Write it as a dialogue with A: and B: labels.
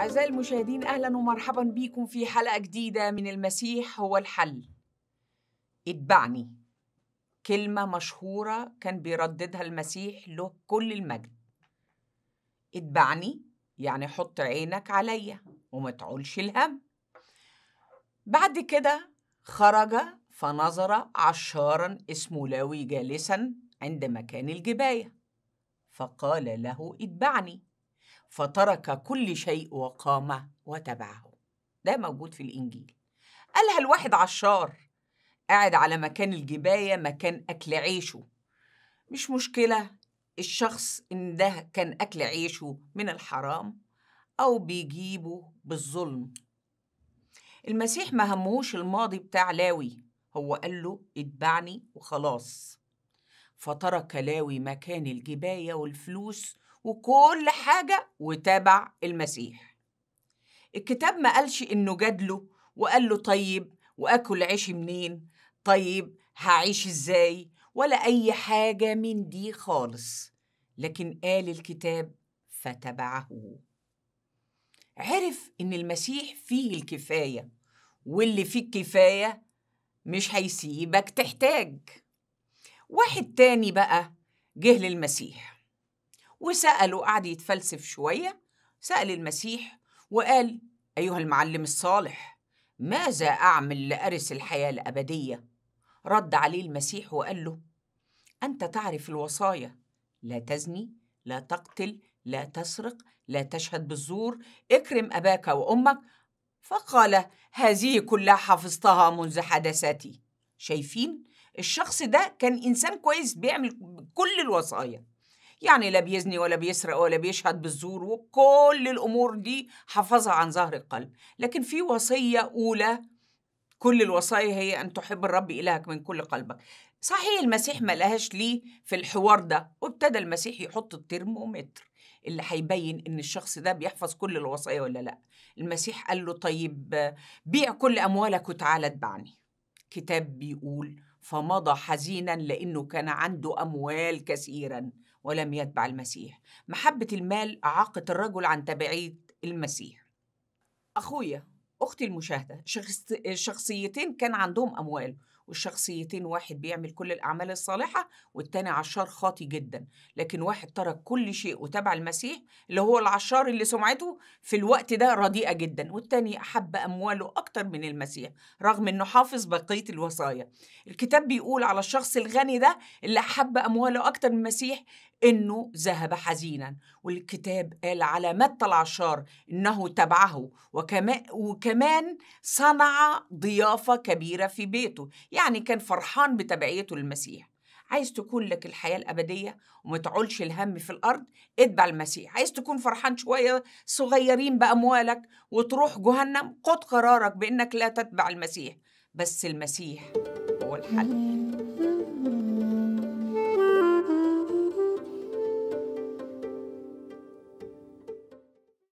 A: أعزائي المشاهدين أهلا ومرحبا بكم في حلقة جديدة من المسيح هو الحل اتبعني كلمة مشهورة كان بيرددها المسيح له كل المجد اتبعني يعني حط عينك عليا وما تعولش الهم بعد كده خرج فنظر عشارا اسمه لاوي جالسا عند مكان الجبايه فقال له اتبعني فترك كل شيء وقام وتبعه ده موجود في الإنجيل قالها الواحد عشار قاعد على مكان الجباية مكان أكل عيشه مش مشكلة الشخص إن ده كان أكل عيشه من الحرام أو بيجيبه بالظلم المسيح ما همهوش الماضي بتاع لاوي هو قال له اتبعني وخلاص فترك لاوي مكان الجباية والفلوس وكل حاجة وتابع المسيح الكتاب ما قالش إنه جادله وقال له طيب وأكل عيش منين طيب هعيش إزاي ولا أي حاجة من دي خالص لكن قال الكتاب فتبعه عرف إن المسيح فيه الكفاية واللي فيه الكفاية مش هيسيبك تحتاج واحد تاني بقى جه للمسيح وسأله قعد يتفلسف شوية سأل المسيح وقال أيها المعلم الصالح ماذا أعمل لأرث الحياة الأبدية؟ رد عليه المسيح وقال له أنت تعرف الوصايا لا تزني لا تقتل لا تسرق لا تشهد بالزور اكرم أباك وأمك فقال هذه كلها حفظتها منذ حدثتي شايفين الشخص ده كان انسان كويس بيعمل كل الوصايا يعني لا بيزني ولا بيسرق ولا بيشهد بالزور وكل الامور دي حفظها عن ظهر القلب لكن في وصيه اولى كل الوصايا هي ان تحب الرب الهك من كل قلبك صحيح المسيح ما لهاش ليه في الحوار ده وابتدى المسيح يحط الترمومتر اللي هيبين ان الشخص ده بيحفظ كل الوصايا ولا لا المسيح قال له طيب بيع كل اموالك وتعالى اتبعني كتاب بيقول فمضى حزينا لأنه كان عنده أموال كثيرا ولم يتبع المسيح محبة المال أعاقت الرجل عن تبعية المسيح أخويا أختي المشاهدة شخصيتين كان عندهم أموال والشخصيتين واحد بيعمل كل الأعمال الصالحة والتاني عشار خاطي جدا لكن واحد ترك كل شيء وتابع المسيح اللي هو العشار اللي سمعته في الوقت ده رديئة جدا والتاني أحب أمواله أكتر من المسيح رغم أنه حافظ بقية الوصايا الكتاب بيقول على الشخص الغني ده اللي أحب أمواله أكتر من المسيح إنه ذهب حزينا والكتاب قال على متى العشار إنه تبعه وكما وكمان صنع ضيافة كبيرة في بيته يعني كان فرحان بتبعيته للمسيح عايز تكون لك الحياة الأبدية وما تعولش الهم في الأرض اتبع المسيح عايز تكون فرحان شوية صغيرين بأموالك وتروح جهنم خد قرارك بأنك لا تتبع المسيح بس المسيح هو الحل